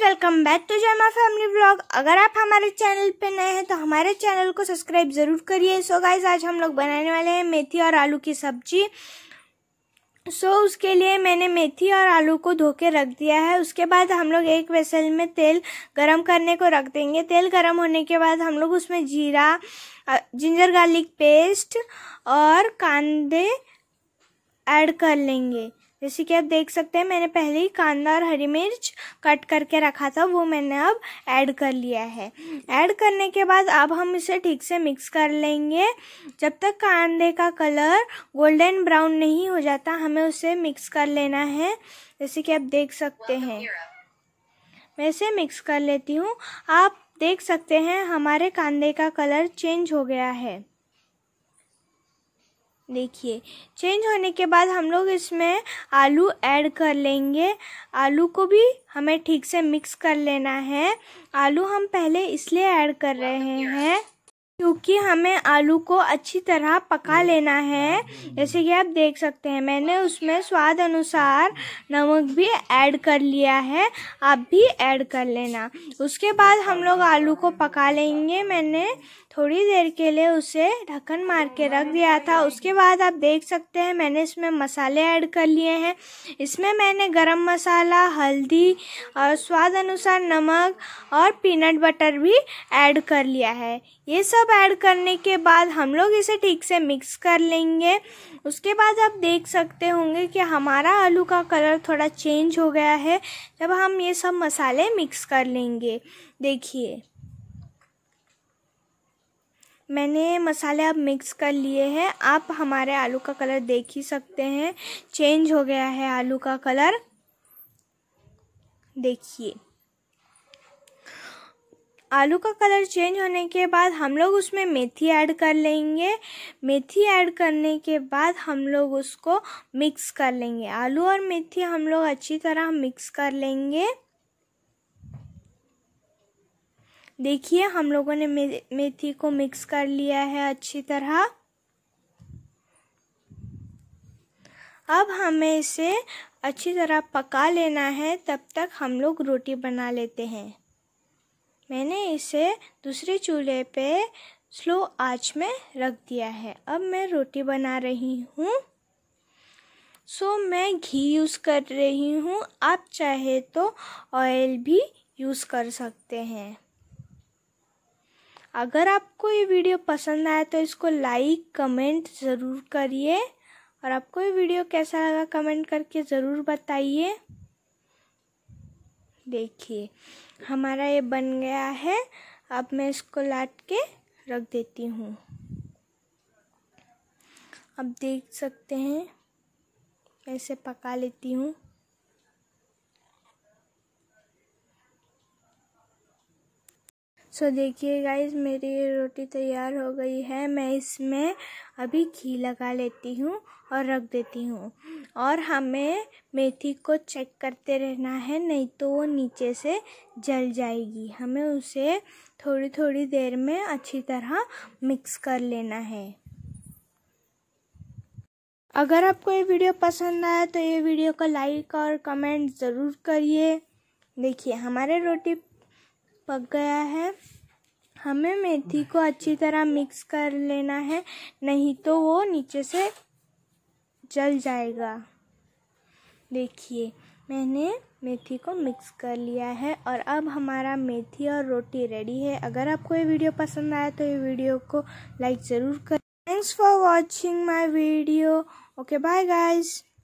Guys welcome back to जय जयमा family blog अगर आप हमारे चैनल पे नए हैं तो हमारे चैनल को सब्सक्राइब ज़रूर करिए सो गाइज आज हम लोग बनाने वाले हैं मेथी और आलू की सब्जी सो so, उसके लिए मैंने मेथी और आलू को धो के रख दिया है उसके बाद हम लोग एक वेसल में तेल गरम करने को रख देंगे तेल गरम होने के बाद हम लोग उसमें जीरा जिंजर गार्लिक पेस्ट और कांदे ऐड कर लेंगे जैसे कि आप देख सकते हैं मैंने पहले ही कांदा और हरी मिर्च कट करके रखा था वो मैंने अब ऐड कर लिया है ऐड करने के बाद अब हम इसे ठीक से मिक्स कर लेंगे जब तक कांदे का कलर गोल्डन ब्राउन नहीं हो जाता हमें उसे मिक्स कर लेना है जैसे कि आप देख सकते हैं मैं इसे मिक्स कर लेती हूँ आप देख सकते हैं हमारे कांदे का कलर चेंज हो गया है देखिए चेंज होने के बाद हम लोग इसमें आलू ऐड कर लेंगे आलू को भी हमें ठीक से मिक्स कर लेना है आलू हम पहले इसलिए ऐड कर रहे हैं क्योंकि हमें आलू को अच्छी तरह पका हम्म। लेना है जैसे कि आप देख सकते हैं मैंने उसमें स्वाद अनुसार नमक भी ऐड कर लिया है आप भी ऐड कर लेना उसके बाद हम लोग आलू को पका लेंगे मैंने थोड़ी देर के लिए उसे ढक्कन मार के रख दिया था उसके बाद आप देख सकते हैं मैंने इसमें मसाले ऐड कर लिए हैं इसमें मैंने गरम मसाला हल्दी और स्वाद अनुसार नमक और पीनट बटर भी ऐड कर लिया है ये सब सब ऐड करने के बाद हम लोग इसे ठीक से मिक्स कर लेंगे उसके बाद आप देख सकते होंगे कि हमारा आलू का कलर थोड़ा चेंज हो गया है जब हम ये सब मसाले मिक्स कर लेंगे देखिए मैंने मसाले अब मिक्स कर लिए हैं आप हमारे आलू का कलर देख ही सकते हैं चेंज हो गया है आलू का कलर देखिए आलू का कलर चेंज होने के बाद हम लोग उसमें मेथी ऐड कर लेंगे मेथी ऐड करने के बाद हम लोग उसको मिक्स कर लेंगे आलू और मेथी हम लोग अच्छी तरह मिक्स कर लेंगे देखिए हम लोगों ने मेथी को मिक्स कर लिया है अच्छी तरह अब हमें इसे अच्छी तरह पका लेना है तब तक हम लोग रोटी बना लेते हैं मैंने इसे दूसरे चूल्हे पे स्लो आंच में रख दिया है अब मैं रोटी बना रही हूँ सो so, मैं घी यूज़ कर रही हूँ आप चाहे तो ऑयल भी यूज़ कर सकते हैं अगर आपको ये वीडियो पसंद आया तो इसको लाइक कमेंट ज़रूर करिए और आपको ये वीडियो कैसा लगा कमेंट करके ज़रूर बताइए देखिए हमारा ये बन गया है अब मैं इसको लाट के रख देती हूँ अब देख सकते हैं ऐसे पका लेती हूँ सो देखिए गाइज मेरी ये रोटी तैयार हो गई है मैं इसमें अभी घी लगा लेती हूँ और रख देती हूँ और हमें मेथी को चेक करते रहना है नहीं तो वो नीचे से जल जाएगी हमें उसे थोड़ी थोड़ी देर में अच्छी तरह मिक्स कर लेना है अगर आपको ये वीडियो पसंद आया तो ये वीडियो को लाइक और कमेंट ज़रूर करिए देखिए हमारे रोटी पक गया है हमें मेथी को अच्छी तरह मिक्स कर लेना है नहीं तो वो नीचे से जल जाएगा देखिए मैंने मेथी को मिक्स कर लिया है और अब हमारा मेथी और रोटी रेडी है अगर आपको ये वीडियो पसंद आया तो ये वीडियो को लाइक ज़रूर करें thanks for watching my video okay bye guys